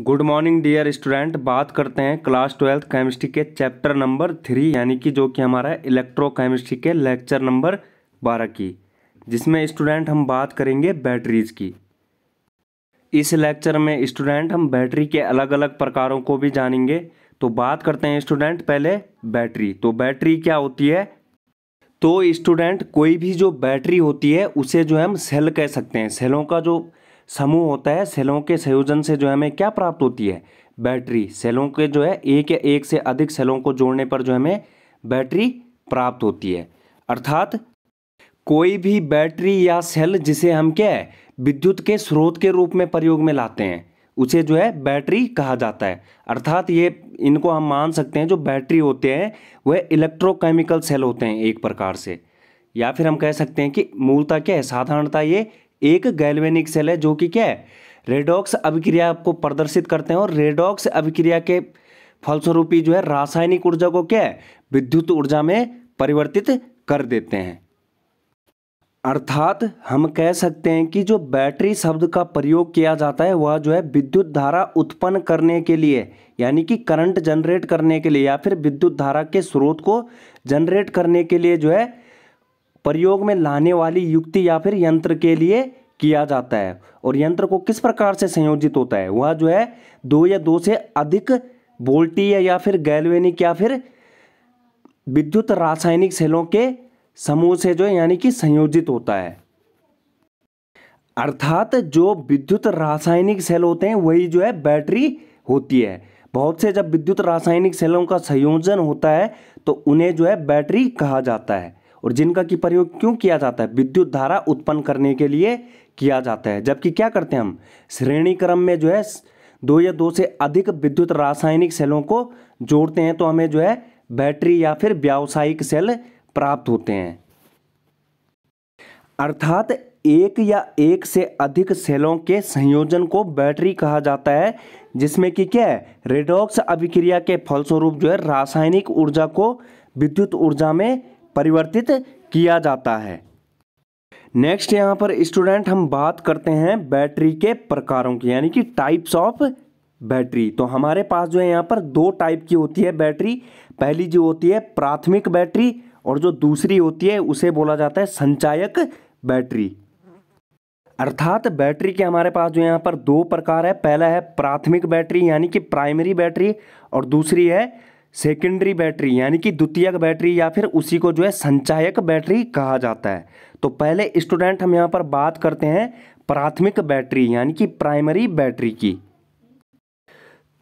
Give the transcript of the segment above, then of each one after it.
good morning dear student बात करते हैं क्लास ट्वेल्थ केमिस्ट्री के चैप्टर नंबर थ्री यानी कि जो कि हमारा इलेक्ट्रो केमिस्ट्री के लेक्चर नंबर बारह की जिसमें स्टूडेंट हम बात करेंगे बैटरीज़ की इस लेक्चर में स्टूडेंट हम बैटरी के अलग अलग प्रकारों को भी जानेंगे तो बात करते हैं स्टूडेंट पहले बैटरी तो बैटरी क्या होती है तो स्टूडेंट कोई भी जो बैटरी होती है उसे जो हम सेल कह सकते हैं सेलों का जो समूह होता है सेलों के संयोजन से जो है हमें क्या प्राप्त होती है बैटरी सेलों के जो है एक या एक से अधिक सेलों को जोड़ने पर जो हमें बैटरी प्राप्त होती है अर्थात कोई भी बैटरी या सेल जिसे हम क्या है विद्युत के स्रोत के रूप में प्रयोग में लाते हैं उसे जो है बैटरी कहा जाता है अर्थात ये इनको हम मान सकते हैं जो बैटरी होते हैं वह इलेक्ट्रोकेमिकल सेल होते हैं एक प्रकार से या फिर हम कह सकते हैं कि मूलता क्या है साधारणता ये एक गैल्वेनिक सेल है जो कि क्या है रेडॉक्स अभिक्रिया को प्रदर्शित करते हैं और रेडॉक्स अभिक्रिया के फलस्वरूपी जो है रासायनिक ऊर्जा को क्या है विद्युत ऊर्जा में परिवर्तित कर देते हैं अर्थात हम कह सकते हैं कि जो बैटरी शब्द का प्रयोग किया जाता है वह जो है विद्युत धारा उत्पन्न करने के लिए यानी कि करंट जनरेट करने के लिए या फिर विद्युत धारा के स्रोत को जनरेट करने के लिए जो है प्रयोग में लाने वाली युक्ति या फिर यंत्र के लिए किया जाता है और यंत्र को किस प्रकार से संयोजित होता है वह जो है दो या दो से अधिक वोल्टी या फिर गैलवेनिक या फिर विद्युत रासायनिक सेलों के समूह से जो है यानी कि संयोजित होता है अर्थात जो विद्युत रासायनिक सेल होते हैं वही जो है बैटरी होती है बहुत से जब विद्युत रासायनिक सेलों का संयोजन होता है तो उन्हें जो है बैटरी कहा जाता है और जिनका की प्रयोग क्यों किया जाता है विद्युत धारा उत्पन्न करने के लिए किया जाता है जबकि क्या करते हैं हम श्रेणी क्रम में जो है दो या दो से अधिक विद्युत रासायनिक सेलों को जोड़ते हैं तो हमें जो है बैटरी या फिर व्यावसायिक सेल प्राप्त होते हैं अर्थात एक या एक से अधिक सेलों के संयोजन को बैटरी कहा जाता है जिसमें कि क्या है रेडॉक्स अभिक्रिया के फलस्वरूप जो है रासायनिक ऊर्जा को विद्युत ऊर्जा में परिवर्तित किया जाता है नेक्स्ट यहाँ पर स्टूडेंट हम बात करते हैं बैटरी के प्रकारों की यानी कि टाइप्स ऑफ बैटरी तो हमारे पास जो है यहाँ पर दो टाइप की होती है बैटरी पहली जो होती है प्राथमिक बैटरी और जो दूसरी होती है उसे बोला जाता है संचायक बैटरी अर्थात बैटरी के हमारे पास जो यहाँ पर दो प्रकार है पहला है प्राथमिक बैटरी यानी कि प्राइमरी बैटरी और दूसरी है सेकेंडरी बैटरी यानी कि द्वितीयक बैटरी या फिर उसी को जो है संचायक बैटरी कहा जाता है तो पहले स्टूडेंट हम यहाँ पर बात करते हैं प्राथमिक बैटरी यानी कि प्राइमरी बैटरी की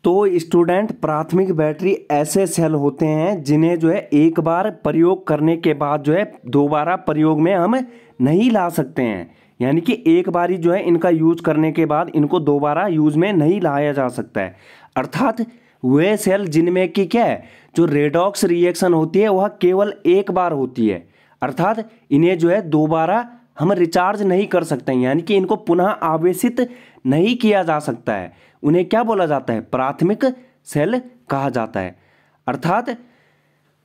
तो स्टूडेंट प्राथमिक बैटरी ऐसे सेल होते हैं जिन्हें जो है एक बार प्रयोग करने के बाद जो है दोबारा प्रयोग में हम नहीं ला सकते हैं यानी कि एक बार ही जो है इनका यूज करने के बाद इनको दोबारा यूज में नहीं लाया जा सकता है अर्थात वे सेल जिनमें कि क्या है जो रेडॉक्स रिएक्शन होती है वह केवल एक बार होती है अर्थात इन्हें जो है दोबारा हम रिचार्ज नहीं कर सकते हैं यानी कि इनको पुनः आवेशित नहीं किया जा सकता है उन्हें क्या बोला जाता है प्राथमिक सेल कहा जाता है अर्थात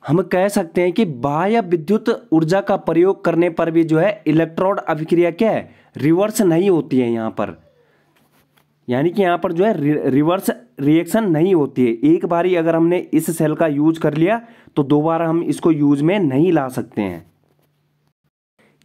हम कह सकते हैं कि बाह्य विद्युत ऊर्जा का प्रयोग करने पर भी जो है इलेक्ट्रोड अभिक्रिया क्या है रिवर्स नहीं होती है यहाँ पर यानी कि यहाँ पर जो है रिवर्स रिएक्शन नहीं होती है एक बार ही अगर हमने इस सेल का यूज कर लिया तो दोबारा हम इसको यूज में नहीं ला सकते हैं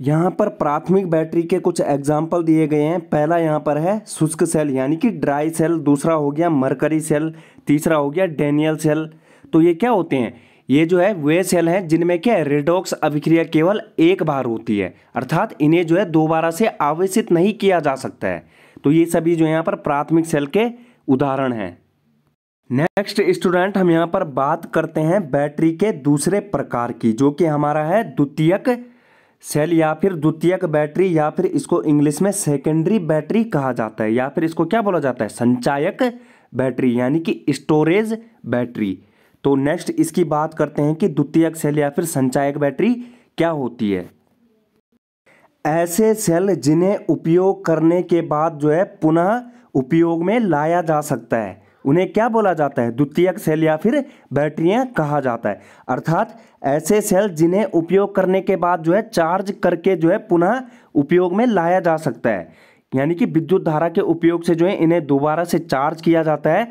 यहाँ पर प्राथमिक बैटरी के कुछ एग्जाम्पल दिए गए हैं पहला यहाँ पर है शुष्क सेल यानी कि ड्राई सेल दूसरा हो गया मरकरी सेल तीसरा हो गया डेनियल सेल तो ये क्या होते हैं ये जो है वे सेल हैं जिनमें क्या है रेडॉक्स अभिक्रिया केवल एक बार होती है अर्थात इन्हें जो है दोबारा से आवेशित नहीं किया जा सकता है तो ये सभी जो यहाँ पर प्राथमिक सेल के उदाहरण हैं नेक्स्ट स्टूडेंट हम यहाँ पर बात करते हैं बैटरी के दूसरे प्रकार की जो कि हमारा है द्वितीयक सेल या फिर द्वितीयक बैटरी या फिर इसको इंग्लिश में सेकेंडरी बैटरी कहा जाता है या फिर इसको क्या बोला जाता है संचायक बैटरी यानी कि स्टोरेज बैटरी तो नेक्स्ट इसकी बात करते हैं कि द्वितीयक सेल या फिर संचायक बैटरी क्या होती है ऐसे सेल जिन्हें उपयोग करने के बाद जो है पुनः उपयोग में लाया जा सकता है उन्हें क्या बोला जाता है द्वितीयक सेल या फिर बैटरियां कहा जाता है अर्थात ऐसे सेल जिन्हें उपयोग करने के बाद जो है चार्ज करके जो है पुनः उपयोग में लाया जा सकता है यानी कि विद्युत धारा के उपयोग से जो है इन्हें दोबारा से चार्ज किया जाता है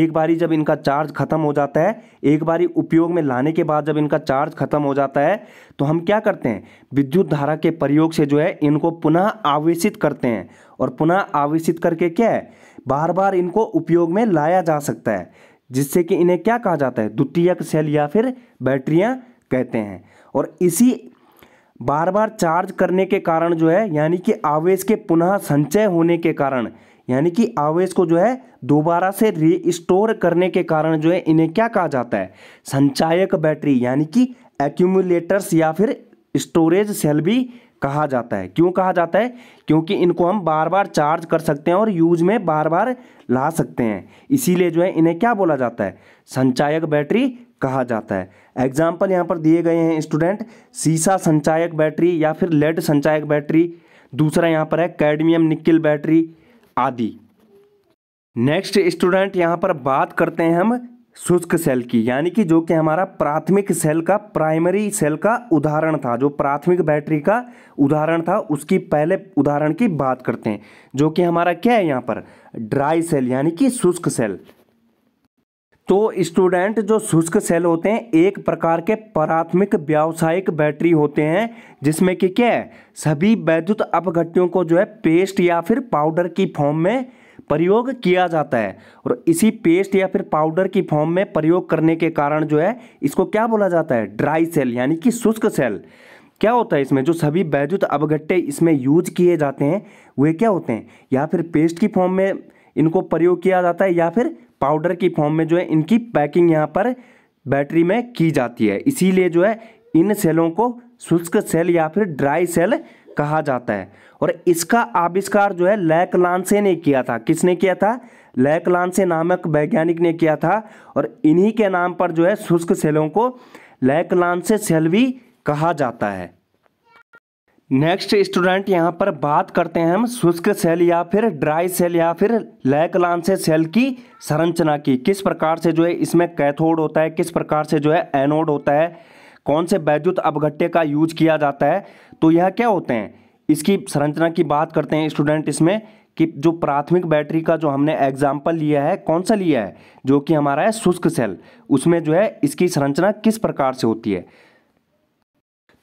एक बारी जब इनका चार्ज खत्म हो जाता है एक बारी उपयोग में लाने के बाद जब इनका चार्ज खत्म हो जाता है तो हम क्या करते हैं विद्युत धारा के प्रयोग से जो है इनको पुनः आवेशित करते हैं और पुनः आवेशित करके क्या है बार बार इनको उपयोग में लाया जा सकता है जिससे कि इन्हें क्या कहा जाता है द्वितीयक सेल या फिर बैटरियाँ कहते हैं और इसी बार बार चार्ज करने के कारण जो है यानी कि आवेश के पुनः संचय होने के कारण यानी कि आवेश को जो है दोबारा से री स्टोर करने के कारण जो है इन्हें क्या कहा जाता है संचायक बैटरी यानी कि एक्यूमुलेटर्स या फिर स्टोरेज सेल भी कहा जाता है क्यों कहा जाता है क्योंकि इनको हम बार बार चार्ज कर सकते हैं और यूज में बार बार ला सकते हैं इसीलिए जो है इन्हें क्या बोला जाता है संचायक बैटरी कहा जाता है एग्जाम्पल यहाँ पर दिए गए हैं स्टूडेंट सीसा संचायक बैटरी या फिर लेड संचायक बैटरी दूसरा यहाँ पर है कैडमियम निक्किल बैटरी आदि नेक्स्ट स्टूडेंट यहाँ पर बात करते हैं हम शुष्क सेल की यानी कि जो कि हमारा प्राथमिक सेल का प्राइमरी सेल का उदाहरण था जो प्राथमिक बैटरी का उदाहरण था उसकी पहले उदाहरण की बात करते हैं जो कि हमारा क्या है यहाँ पर ड्राई सेल यानी कि शुष्क सेल तो स्टूडेंट जो शुष्क सेल होते हैं एक प्रकार के प्राथमिक व्यावसायिक बैटरी होते हैं जिसमें कि क्या है सभी वैद्युत अपघट्टियों को जो है पेस्ट या फिर पाउडर की फॉर्म में प्रयोग किया जाता है और इसी पेस्ट या फिर पाउडर की फॉर्म में प्रयोग करने के कारण जो है इसको क्या बोला जाता है ड्राई सेल यानी कि शुष्क सेल क्या होता है इसमें जो सभी वैद्युत अवघट्टे इसमें यूज किए जाते हैं वे क्या होते हैं या फिर पेस्ट की फॉर्म में इनको प्रयोग किया जाता है या फिर पाउडर की फॉर्म में जो है इनकी पैकिंग यहाँ पर बैटरी में की जाती है इसीलिए जो है इन सेलों को शुष्क सेल या फिर ड्राई सेल कहा जाता है और इसका आविष्कार जो है लैक लांसे ने किया था किसने किया था लैक लांसे नामक वैज्ञानिक ने किया था और इन्हीं के नाम पर जो है शुष्क सेलों को लैक लांसे सेल भी कहा जाता है नेक्स्ट स्टूडेंट यहाँ पर बात करते हैं हम शुष्क सेल या फिर ड्राई सेल या फिर लैकलांसे सेल की संरचना की किस प्रकार से जो है इसमें कैथोड होता है किस प्रकार से जो है एनोड होता है कौन से वैद्युत अपघट्टे का यूज किया जाता है तो यह क्या होते हैं इसकी संरचना की बात करते हैं स्टूडेंट इसमें कि जो प्राथमिक बैटरी का जो हमने एग्जाम्पल लिया है कौन सा लिया है जो कि हमारा है शुष्क सेल उसमें जो है इसकी संरचना किस प्रकार से होती है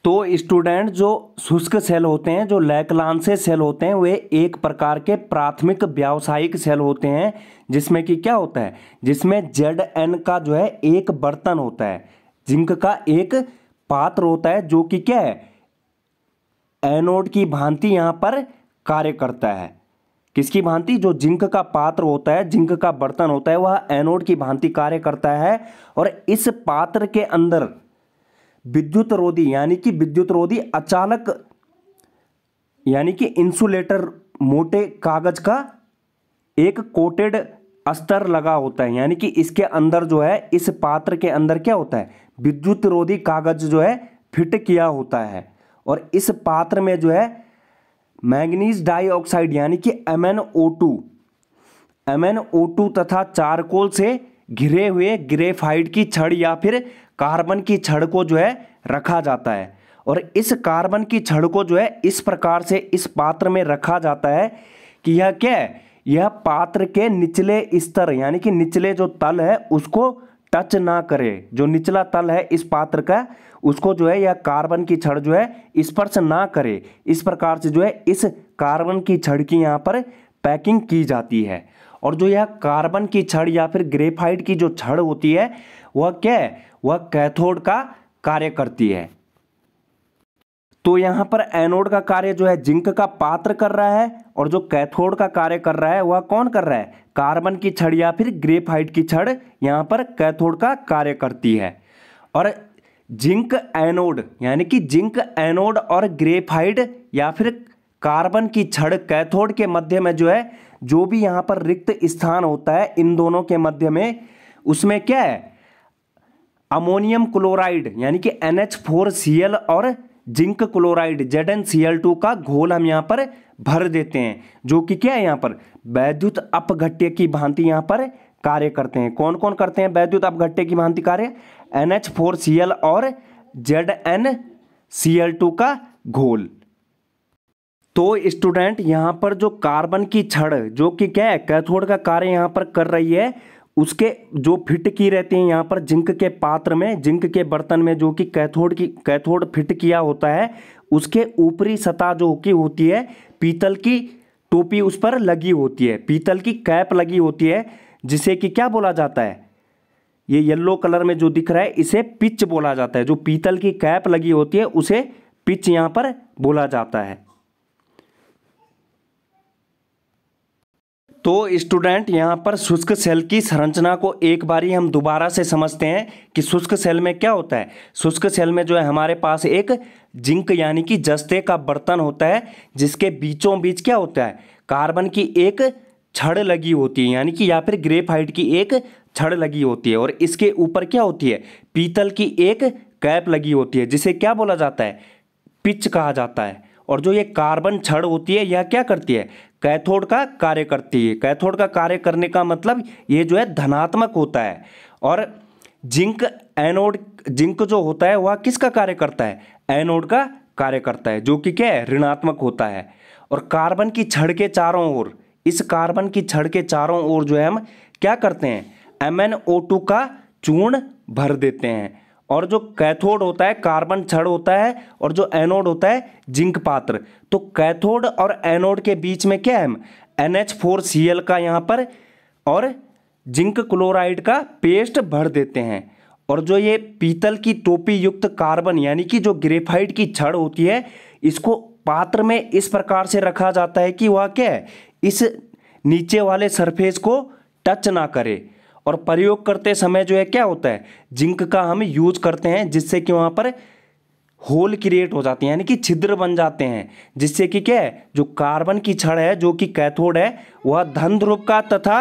तो स्टूडेंट जो शुष्क सेल होते हैं जो लैकलांसे सेल होते हैं वे एक प्रकार के प्राथमिक व्यावसायिक सेल होते हैं जिसमें कि क्या होता है जिसमें जेड एन का जो है एक बर्तन होता है जिंक का एक पात्र होता है जो कि क्या है एनोड की भांति यहाँ पर कार्य करता है किसकी भांति जो जिंक का पात्र होता है जिंक का बर्तन होता है वह एनोड की भांति कार्य करता है और इस पात्र के अंदर विद्युत रोधी यानी कि विद्युत रोधी अचालक यानी कि इंसुलेटर मोटे कागज का एक कोटेड अस्तर लगा होता है यानी कि इसके अंदर जो है इस पात्र के अंदर क्या होता है विद्युत रोधी कागज जो है फिट किया होता है और इस पात्र में जो है मैग्नीज डाइऑक्साइड यानी कि M N O two M N O two तथा चारकोल से घिरे हुए ग्रेफाइड की छड़ या फिर कार्बन की छड़ को जो है रखा जाता है और इस कार्बन की छड़ को जो है इस प्रकार से इस पात्र में रखा जाता है कि यह क्या है यह पात्र के निचले स्तर यानी कि निचले जो तल है उसको टच ना करे जो निचला तल है इस पात्र का उसको जो है यह कार्बन की छड़ जो है स्पर्श ना करे इस प्रकार से जो है इस कार्बन की छड़ की यहाँ पर पैकिंग की जाती है और जो यह कार्बन की छड़ या फिर ग्रेफाइट की जो छड़ होती है वह क्या है वह कैथोड का कार्य करती है तो यहां पर एनोड का कार्य जो है जिंक का पात्र कर रहा है और जो कैथोड का कार्य कर रहा है वह कौन कर रहा है कार्बन की छड़ या फिर ग्रेफाइट की छड़ यहां पर कैथोड का कार्य करती है और जिंक एनोड यानी कि जिंक एनोड और ग्रेफाइट या फिर कार्बन की छड़ कैथोड के मध्य में जो है जो भी यहां पर रिक्त स्थान होता है इन दोनों के मध्य में उसमें क्या है अमोनियम क्लोराइड यानी कि NH4Cl और जिंक क्लोराइड ZnCl2 का घोल हम यहाँ पर भर देते हैं जो कि क्या है यहाँ पर वैद्युत अपघट्य की भांति यहाँ पर कार्य करते हैं कौन कौन करते हैं वैद्युत अपघट्य की भांति कार्य NH4Cl और ZnCl2 का घोल तो स्टूडेंट यहाँ पर जो कार्बन की छड़ जो कि क्या है कैथोड का कार्य यहाँ पर कर रही है उसके जो फिट की रहती हैं यहाँ पर जिंक के पात्र में जिंक के बर्तन में जो कि कैथोड की कैथोड फिट किया होता है उसके ऊपरी सतह जो कि होती है पीतल की टोपी उस पर लगी होती है पीतल की कैप लगी होती है जिसे कि क्या बोला जाता है ये येलो कलर में जो दिख रहा है इसे पिच बोला जाता है जो पीतल की कैप लगी होती है उसे पिच यहाँ पर बोला जाता है तो स्टूडेंट यहाँ पर शुष्क सेल की संरचना को एक बार ही हम दोबारा से समझते हैं कि शुष्क सेल में क्या होता है शुष्क सेल में जो है हमारे पास एक जिंक यानी कि जस्ते का बर्तन होता है जिसके बीचों बीच क्या होता है कार्बन की एक छड़ लगी होती है यानी कि या फिर ग्रेफाइट की एक छड़ लगी होती है और इसके ऊपर क्या होती है पीतल की एक कैप लगी होती है जिसे क्या बोला जाता है पिच कहा जाता है और जो ये कार्बन छड़ होती है यह क्या करती है कैथोड का कार्य करती है कैथोड का कार्य करने का मतलब ये जो है धनात्मक होता है और जिंक एनोड जिंक जो होता है वह किसका कार्य करता है एनोड का कार्य करता है जो कि क्या है ऋणात्मक होता है और कार्बन की छड़ के चारों ओर इस कार्बन की छड़ के चारों ओर जो है हम क्या करते हैं एम का चूर्ण भर देते हैं और जो कैथोड होता है कार्बन छड़ होता है और जो एनोड होता है जिंक पात्र तो कैथोड और एनोड के बीच में क्या है N H four C L का यहाँ पर और जिंक क्लोराइड का पेस्ट भर देते हैं और जो ये पीतल की टोपी युक्त कार्बन यानी कि जो ग्रेफाइट की छड़ होती है इसको पात्र में इस प्रकार से रखा जाता है कि वह क्या है इस नीचे वाले सरफेस को टच ना करे और प्रयोग करते समय जो है क्या होता है जिंक का हम यूज करते हैं जिससे कि वहाँ पर होल क्रिएट हो जाते हैं यानी कि छिद्र बन जाते हैं जिससे कि क्या है जो कार्बन की छड़ है जो कि कैथोड है वह धन ध्रुव का तथा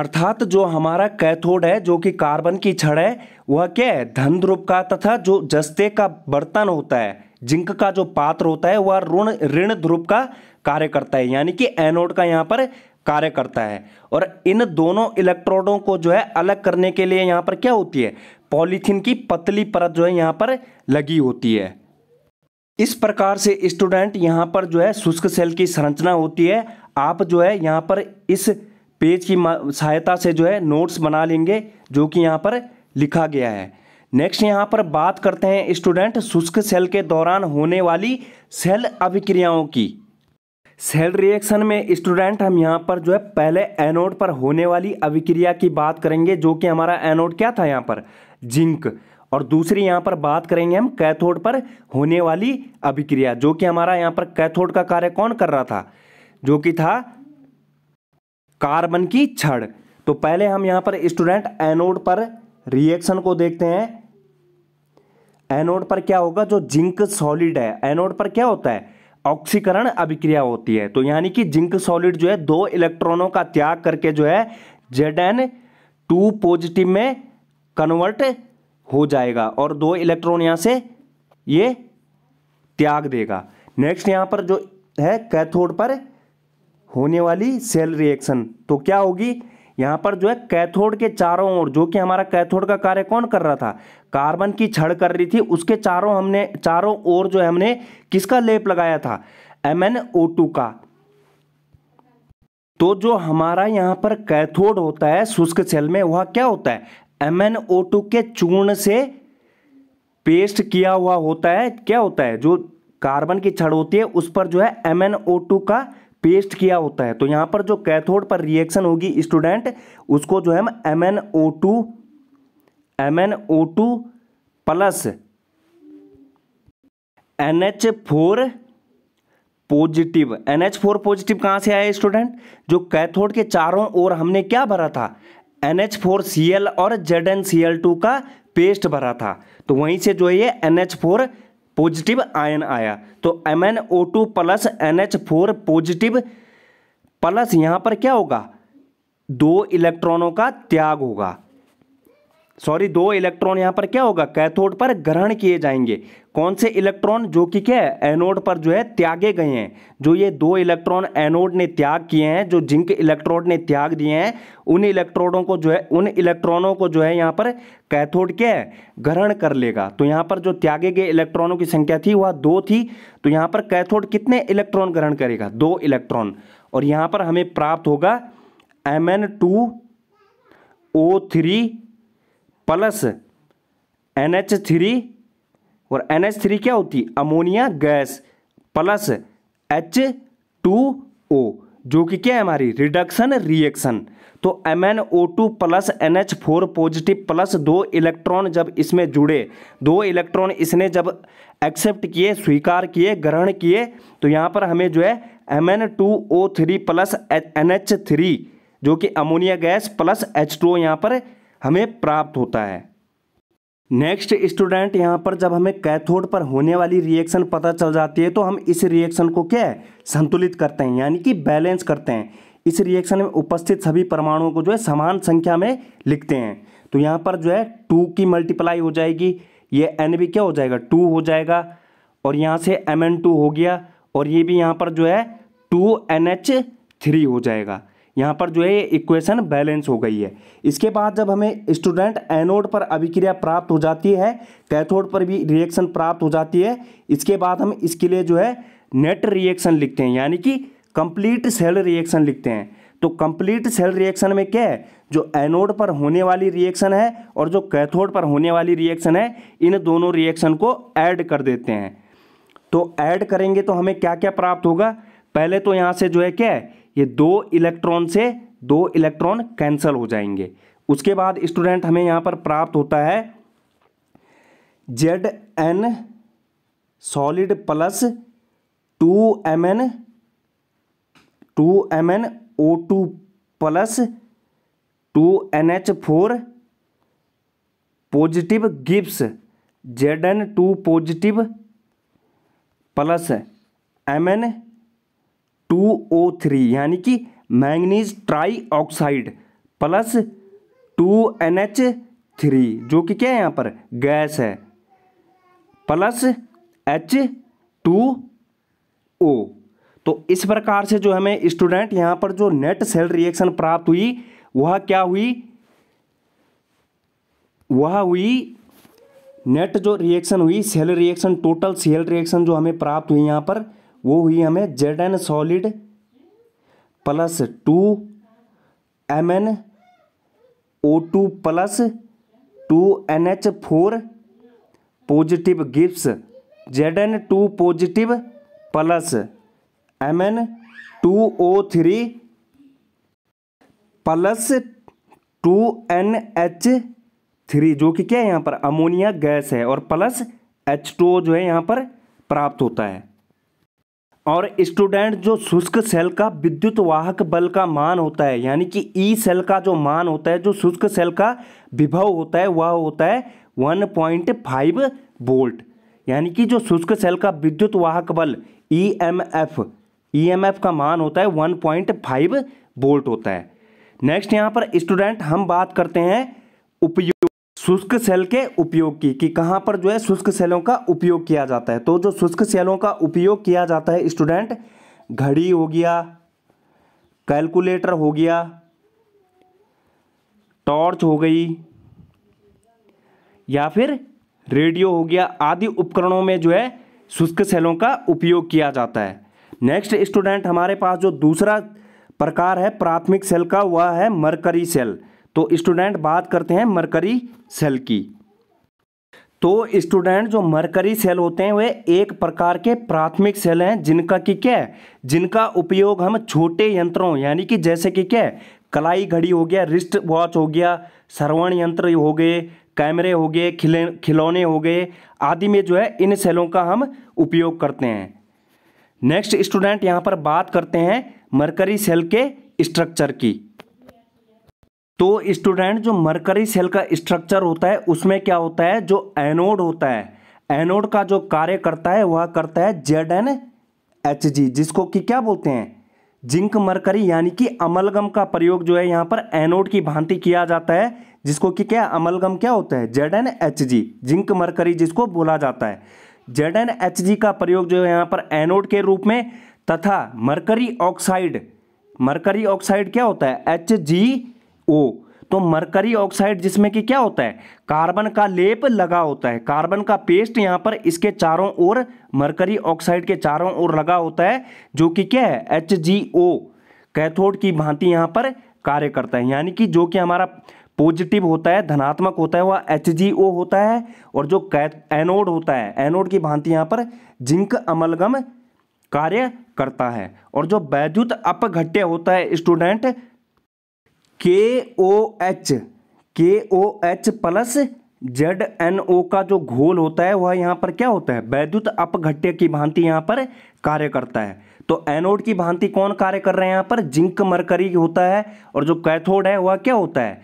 अर्थात जो हमारा कैथोड है जो कि कार्बन की छड़ है वह क्या है धन ध्रुव का तथा जो जस्ते का बर्तन होता है जिंक का जो पात्र होता है वह ऋण ऋण ध्रुव का कार्य करता है यानी कि एनोड का यहाँ पर कार्य करता है और इन दोनों इलेक्ट्रोडों को जो है अलग करने के लिए यहाँ पर क्या होती है पॉलीथीन की पतली परत जो है यहाँ पर लगी होती है इस प्रकार से स्टूडेंट यहाँ पर जो है शुष्क सेल की संरचना होती है आप जो है यहाँ पर इस पेज की सहायता से जो है नोट्स बना लेंगे जो कि यहाँ पर लिखा गया है नेक्स्ट यहाँ पर बात करते हैं स्टूडेंट शुष्क सेल के दौरान होने वाली सेल अभिक्रियाओं की सेल रिएक्शन में स्टूडेंट हम यहाँ पर जो है पहले एनोड पर होने वाली अभिक्रिया की बात करेंगे जो कि हमारा एनोड क्या था यहाँ पर जिंक और दूसरी यहाँ पर बात करेंगे हम कैथोड पर होने वाली अभिक्रिया जो कि हमारा यहाँ पर कैथोड का कार्य कौन कर रहा था जो कि था कार्बन की छड़ तो पहले हम यहाँ पर स्टूडेंट एनोड पर रिएक्शन को देखते हैं एनोड पर क्या होगा जो जिंक सॉलिड है एनोड पर क्या होता है ऑक्सीकरण अभिक्रिया होती है तो यानी कि जिंक सॉलिड जो है दो इलेक्ट्रॉनों का त्याग करके जो है जेड एन टू पॉजिटिव में कन्वर्ट हो जाएगा और दो इलेक्ट्रॉन यहाँ से ये त्याग देगा नेक्स्ट यहाँ पर जो है कैथोड पर होने वाली सेल रिएक्शन तो क्या होगी यहाँ पर जो है कैथोड के चारों ओर जो कि हमारा कैथोड का कार्य कौन कर रहा था कार्बन की छड़ कर रही थी उसके चारों हमने चारों ओर जो है हमने किसका लेप लगाया था एम का तो जो हमारा यहाँ पर कैथोड होता है शुष्क सेल में वह क्या होता है एम के चूर्ण से पेस्ट किया हुआ होता है क्या होता है जो कार्बन की छड़ होती है उस पर जो है एम का पेस्ट किया होता है तो यहाँ पर जो कैथोड पर रिएक्शन होगी स्टूडेंट उसको जो है M N O two M N O two plus N H four positive N H four positive कहाँ से आया स्टूडेंट जो कैथोड के चारों ओर हमने क्या भरा था N H four C L और Z N C L two का पेस्ट भरा था तो वहीं से जो है ये एन एच फोर पॉजिटिव आयन आया तो M N O two plus N H four positive plus यहाँ पर क्या होगा दो इलेक्ट्रॉनों का त्याग होगा सॉरी दो इलेक्ट्रॉन यहाँ पर क्या होगा कैथोड पर ग्रहण किए जाएंगे कौन से इलेक्ट्रॉन जो कि क्या है एनोड पर जो है त्यागे गए हैं जो ये दो इलेक्ट्रॉन एनोड ने त्याग किए हैं जो जिंक इलेक्ट्रोड ने त्याग दिए हैं उन इलेक्ट्रोडों को जो है उन इलेक्ट्रॉनों को जो है यहाँ पर कैथोड क्या है ग्रहण कर लेगा तो यहाँ पर जो त्यागे गए इलेक्ट्रॉनों की संख्या थी वह दो थी तो यहाँ पर कैथोड कितने इलेक्ट्रॉन ग्रहण करेगा दो इलेक्ट्रॉन और यहाँ पर हमें प्राप्त होगा M N two O three plus N H three और एन एच थ्री क्या होती है ammonia gas plus H two O जो कि क्या है हमारी रिडक्शन रिएक्शन तो M N O two plus N H four positive plus दो इलेक्ट्रॉन जब इसमें जुड़े दो इलेक्ट्रॉन इसने जब एक्सेप्ट किए स्वीकार किए ग्रहण किए तो यहाँ पर हमें जो है M N two O three plus N H three जो कि ammonia gas plus H two O यहाँ पर हमें प्राप्त होता है नेक्स्ट स्टूडेंट यहाँ पर जब हमें कैथोड पर होने वाली रिएक्शन पता चल जाती है तो हम इस रिएक्शन को क्या है संतुलित करते हैं यानी कि बैलेंस करते हैं इस रिएक्शन में उपस्थित सभी परमाणुओं को जो है समान संख्या में लिखते हैं तो यहाँ पर जो है टू की मल्टीप्लाई हो जाएगी ये एन भी क्या हो जाएगा टू हो जाएगा और यहाँ से एम एन टू हो गया और ये भी यहाँ पर जो है टू एन एच थ्री हो जाएगा यहाँ पर जो है इक्वेशन बैलेंस हो गई है इसके बाद जब हमें स्टूडेंट एनोड पर अभिक्रिया प्राप्त हो जाती है कैथोड पर भी रिएक्शन प्राप्त हो जाती है इसके बाद हम इसके लिए जो है नेट रिएक्शन लिखते हैं यानी कि कंप्लीट सेल रिएक्शन लिखते हैं तो कंप्लीट सेल रिएक्शन में क्या है जो एनोड पर होने वाली रिएक्शन है और जो कैथोड पर होने वाली रिएक्शन है इन दोनों रिएक्शन को ऐड कर देते हैं तो ऐड करेंगे तो हमें क्या क्या प्राप्त होगा पहले तो यहाँ से जो है क्या है ये दो इलेक्ट्रॉन से दो इलेक्ट्रॉन कैंसल हो जाएंगे उसके बाद स्टूडेंट हमें यहाँ पर प्राप्त होता है Z N solid plus two M N two M N O two plus two N H four positive gives Z N two positive plus M N two O three यानी कि manganese trioxide plus two N H three जो कि क्या है यहाँ पर gas है plus H two ओ तो इस प्रकार से जो हमें स्टूडेंट यहाँ पर जो नेट सेल रिएक्शन प्राप्त हुई वह क्या हुई वह हुई नेट जो रिएक्शन हुई cell reaction total cell reaction जो हमें प्राप्त हुई यहाँ पर वो हुई हमें Z N solid plus two M N O two plus two N H four positive gives Z N two positive plus M N two O three plus two N H three जो कि क्या है यहाँ पर ammonia gas है और plus H to जो है यहाँ पर प्राप्त होता है और स्टूडेंट जो शुष्क सेल का विद्युत वाहक बल का मान होता है यानी कि ई e सेल का जो मान होता है जो शुष्क सेल का विभव होता है वह होता है वन पॉइंट फाइव वोल्ट यानी कि जो शुष्क सेल का विद्युत वाहक बल E M F E M F का मान होता है वन पॉइंट फाइव वोल्ट होता है नेक्स्ट यहाँ पर स्टूडेंट हम बात करते हैं उपयोग शुष्क सेल के उपयोग की कि कहाँ पर जो है शुष्क सेलों का उपयोग किया जाता है तो जो शुष्क सेलों का उपयोग किया जाता है स्टूडेंट घड़ी हो गया कैलकुलेटर हो गया टॉर्च हो गई या फिर रेडियो हो गया आदि उपकरणों में जो है शुष्क सेलों का उपयोग किया जाता है नेक्स्ट स्टूडेंट हमारे पास जो दूसरा प्रकार है प्राथमिक सेल का वह है मरकरी सेल तो स्टूडेंट बात करते हैं मरकरी सेल की तो स्टूडेंट जो मरकरी सेल होते हैं वे एक प्रकार के प्राथमिक सेल हैं जिनका कि क्या है जिनका उपयोग हम छोटे यंत्रों यानी कि जैसे कि क्या है कलाई घड़ी हो गया रिस्ट वॉच हो गया श्रवण यंत्र हो गए कैमरे हो गए खिले खिलौने हो गए आदि में जो है इन सेलों का हम उपयोग करते हैं नेक्स्ट स्टूडेंट यहाँ पर बात करते हैं मरकरी सेल के स्ट्रक्चर की तो स्टूडेंट जो मरकरी सेल का स्ट्रक्चर होता है उसमें क्या होता है जो एनोड होता है एनोड का जो कार्य करता है वह करता है जेड एन एच जी जिसको कि क्या बोलते हैं जिंक मरकरी यानी कि अमलगम का प्रयोग जो है यहाँ पर एनोड की भांति किया जाता है जिसको कि क्या अमलगम क्या होता है Z N H G zinc mercury जिसको बोला जाता है जेड एन एच जी का प्रयोग जो है यहाँ पर एनोड के रूप में तथा मरकरी ऑक्साइड मरकरी ऑक्साइड क्या होता है एच जी ओ तो मरकरी ऑक्साइड जिसमें कि क्या होता है कार्बन का लेप लगा होता है कार्बन का पेस्ट यहाँ पर इसके चारों ओर मरकरी ऑक्साइड के चारों ओर लगा होता है जो कि क्या है एच जी ओ कैथोड की भांति यहाँ पर कार्य करता है यानी कि जो कि हमारा पॉजिटिव होता है धनात्मक होता है वह एच जी ओ होता है और जो एनोड होता है एनोड की भांति यहाँ पर जिंक अमलगम कार्य करता है और जो वैद्युत अपघट्य होता है स्टूडेंट के O H K O H plus Z N O का जो घोल होता है वह यहाँ पर क्या होता है वैद्युत अपघट्य की भांति यहाँ पर कार्य करता है तो एनोड की भांति कौन कार्य कर रहे हैं यहाँ पर जिंक मरकरी होता है और जो कैथोड है वह क्या होता है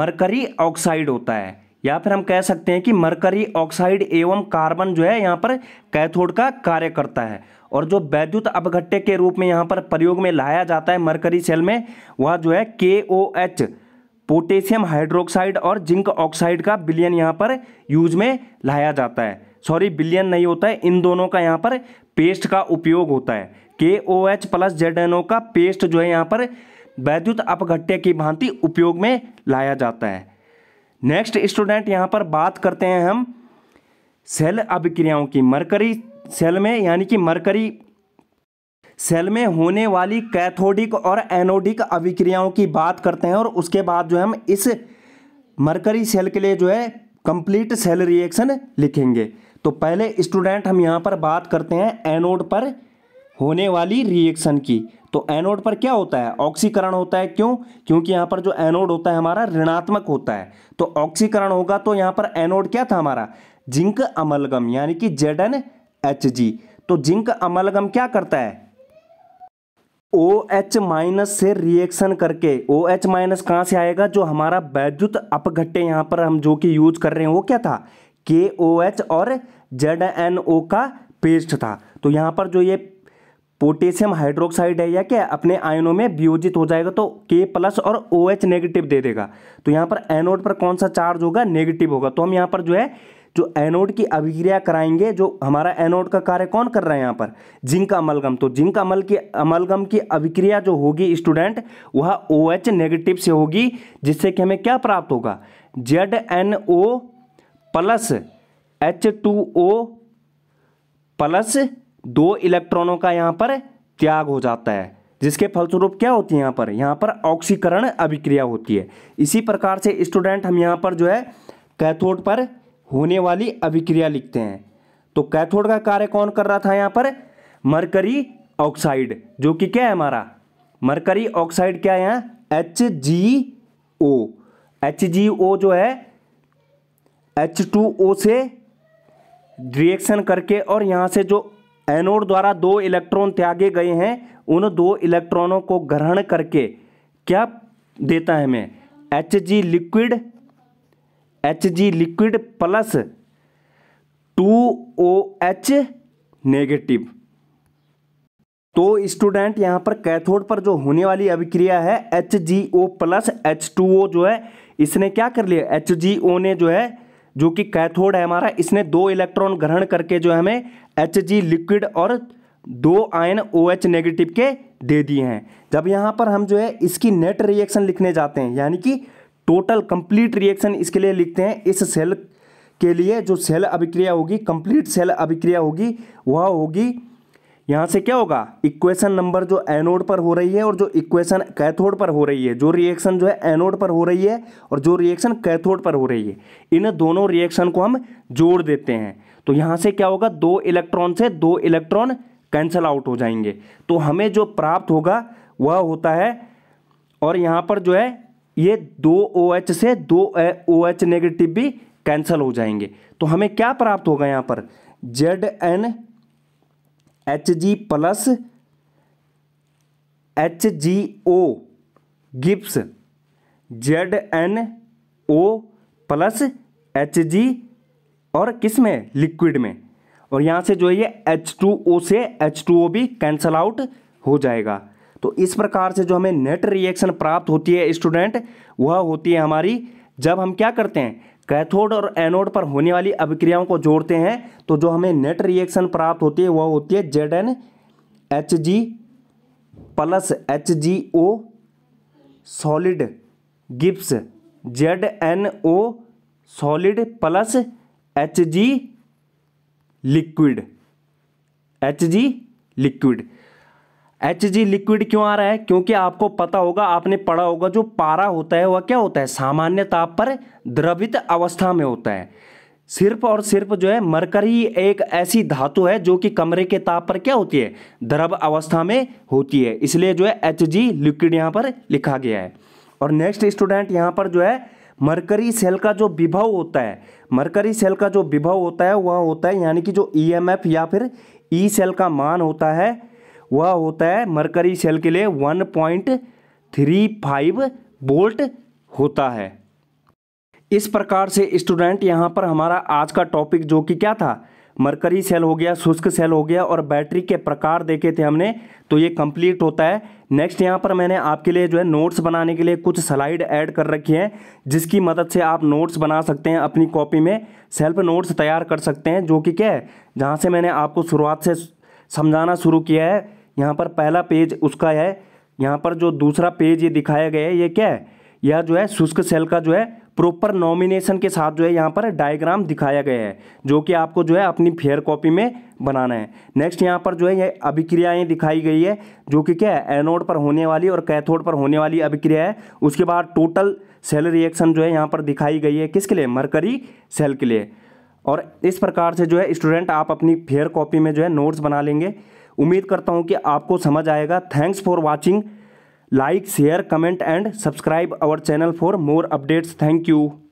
मरकरी ऑक्साइड होता है या फिर हम कह सकते हैं कि मरकरी ऑक्साइड एवं कार्बन जो है यहाँ पर कैथोड का कार्य करता है और जो वैद्युत अपघट्टे के रूप में यहाँ पर प्रयोग में लाया जाता है मरकरी सेल में वह जो है K O H potassium hydroxide और जिंक ऑक्साइड का बिलियन यहाँ पर यूज में लाया जाता है सॉरी बिलियन नहीं होता है इन दोनों का यहाँ पर पेस्ट का उपयोग होता है K O H plus Z N O का पेस्ट जो है यहाँ पर वैद्युत अपघट्टे की भांति उपयोग में लाया जाता है नेक्स्ट स्टूडेंट यहाँ पर बात करते हैं हम सेल अभिक्रियाओं की मरकरी सेल में यानी कि मरकरी सेल में होने वाली कैथोडिक और एनोडिक अभिक्रियाओं की बात करते हैं और उसके बाद जो हम इस मरकरी सेल के लिए जो है कंप्लीट सेल रिएक्शन लिखेंगे तो पहले स्टूडेंट हम यहाँ पर बात करते हैं एनोड पर होने वाली रिएक्शन की तो एनोड पर क्या होता है ऑक्सीकरण होता है क्यों क्योंकि यहाँ पर जो एनोड होता है हमारा ऋणात्मक होता है तो ऑक्सीकरण होगा तो यहाँ पर एनोड क्या था हमारा जिंक अमलगम यानी कि जेड एच जी तो जिंक अमलगम क्या करता है ओ एच माइनस से रिएक्शन करके ओ एच माइनस कहाँ से आएगा जो हमारा वैद्युत अपघट्टे यहाँ पर हम जो कि यूज कर रहे हैं वो क्या था के ओ एच और जेड एन ओ का पेस्ट था तो यहाँ पर जो ये पोटेशियम हाइड्रोक्साइड है या क्या अपने आयनों में वियोजित हो जाएगा तो के प्लस और ओ एच नेगेटिव दे देगा तो यहाँ पर एनोड पर कौन सा चार्ज होगा नेगेटिव होगा तो हम यहाँ पर जो है जो एनोड की अभिक्रिया कराएंगे जो हमारा एनोड का कार्य कौन कर रहा है यहाँ पर जिंक अमलगम तो जिंक अमल की अमलगम की अभिक्रिया जो होगी स्टूडेंट वह ओ OH नेगेटिव से होगी जिससे कि हमें क्या प्राप्त होगा Z N O plus H two O plus दो इलेक्ट्रॉनों का यहाँ पर त्याग हो जाता है जिसके फलस्वरूप क्या होती है यहाँ पर यहाँ पर ऑक्सीकरण अभिक्रिया होती है इसी प्रकार से स्टूडेंट हम यहाँ पर जो है कैथोड पर होने वाली अभिक्रिया लिखते हैं तो कैथोड का कार्य कौन कर रहा था यहाँ पर मरकरी ऑक्साइड जो कि क्या है हमारा मरकरी ऑक्साइड क्या है H G O H G ओ जो है एच टू ओ से रिएक्शन करके और यहाँ से जो एनोड द्वारा दो इलेक्ट्रॉन त्यागे गए हैं उन दो इलेक्ट्रॉनों को ग्रहण करके क्या देता है हमें H G liquid H G liquid plus two O H negative तो स्टूडेंट यहां पर कैथोड पर जो होने वाली अभिक्रिया है H G O plus H two O जो है इसने क्या कर लिया एच जी ओ ने जो है जो कि कैथोड है हमारा इसने दो इलेक्ट्रॉन ग्रहण करके जो हमें एच जी लिक्विड और दो आयन ओ एच नेगेटिव के दे दिए हैं जब यहां पर हम जो है इसकी नेट रिएक्शन लिखने जाते हैं यानी कि टोटल कंप्लीट रिएक्शन इसके लिए लिखते हैं इस सेल के लिए जो सेल अभिक्रिया होगी कंप्लीट सेल अभिक्रिया होगी वह होगी यहाँ से क्या होगा इक्वेशन नंबर जो एनोड पर हो रही है और जो इक्वेशन कैथोड पर हो रही है जो रिएक्शन जो है एनोड पर हो रही है और जो रिएक्शन कैथोड पर हो रही है इन दोनों रिएक्शन को हम जोड़ देते हैं तो यहाँ से क्या होगा दो इलेक्ट्रॉन से दो इलेक्ट्रॉन कैंसल आउट हो जाएंगे तो हमें जो प्राप्त होगा वह होता है और यहाँ पर जो है ये दो ओ OH से दो ओ OH नेगेटिव भी कैंसिल हो जाएंगे तो हमें क्या प्राप्त होगा यहाँ पर Z N H G plus H G O gives Z N O plus H G और किस में लिक्विड में और यहाँ से जो है ये एच टू ओ से एच टू ओ भी कैंसल आउट हो जाएगा तो इस प्रकार से जो हमें नेट रिएक्शन प्राप्त होती है स्टूडेंट वह होती है हमारी जब हम क्या करते हैं कैथोड और एनोड पर होने वाली अभिक्रियाओं को जोड़ते हैं तो जो हमें नेट रिएक्शन प्राप्त होती है वह होती है Z N H G plus H G O solid gives Z N O solid plus H G liquid H G liquid H G liquid क्यों आ रहा है क्योंकि आपको पता होगा आपने पढ़ा होगा जो पारा होता है वह क्या होता है सामान्य ताप पर द्रवित अवस्था में होता है सिर्फ और सिर्फ जो है मरकरी एक ऐसी धातु है जो कि कमरे के ताप पर क्या होती है द्रव अवस्था में होती है इसलिए जो है एच जी लिक्विड यहाँ पर लिखा गया है और नेक्स्ट स्टूडेंट यहाँ पर जो है मरकरी सेल का जो विभव होता है मरकरी सेल का जो विभव होता है वह होता है यानी कि जो ई e या फिर ई e सेल का मान होता है वह होता है मरकरी सेल के लिए one point three five volt होता है इस प्रकार से स्टूडेंट यहाँ पर हमारा आज का टॉपिक जो कि क्या था मरकरी सेल हो गया शुष्क सेल हो गया और बैटरी के प्रकार देखे थे हमने तो ये कंप्लीट होता है नेक्स्ट यहाँ पर मैंने आपके लिए जो है नोट्स बनाने के लिए कुछ स्लाइड ऐड कर रखी हैं जिसकी मदद से आप नोट्स बना सकते हैं अपनी कॉपी में सेल्फ नोट्स तैयार कर सकते हैं जो कि क्या है जहाँ से मैंने आपको शुरुआत से समझाना शुरू किया है यहाँ पर पहला पेज उसका है यहाँ पर जो दूसरा पेज ये दिखाया गया है ये क्या है यह जो है शुष्क सेल का जो है प्रॉपर नॉमिनेशन के साथ जो है यहाँ पर डायग्राम दिखाया गया है जो कि आपको जो है अपनी फेयर कॉपी में बनाना है नेक्स्ट यहाँ पर जो है ये अभिक्रियाएँ दिखाई गई है जो कि क्या है एनोड पर होने वाली और कैथोड पर होने वाली अभिक्रिया है उसके बाद टोटल सेल रिएक्शन जो है यहाँ पर दिखाई गई है किसके लिए मरकरी सेल के लिए और इस प्रकार से जो है स्टूडेंट आप अपनी फेयर कॉपी में जो है नोट्स बना लेंगे उम्मीद करता हूँ कि आपको समझ आएगा thanks for watching like share comment and subscribe our channel for more updates thank you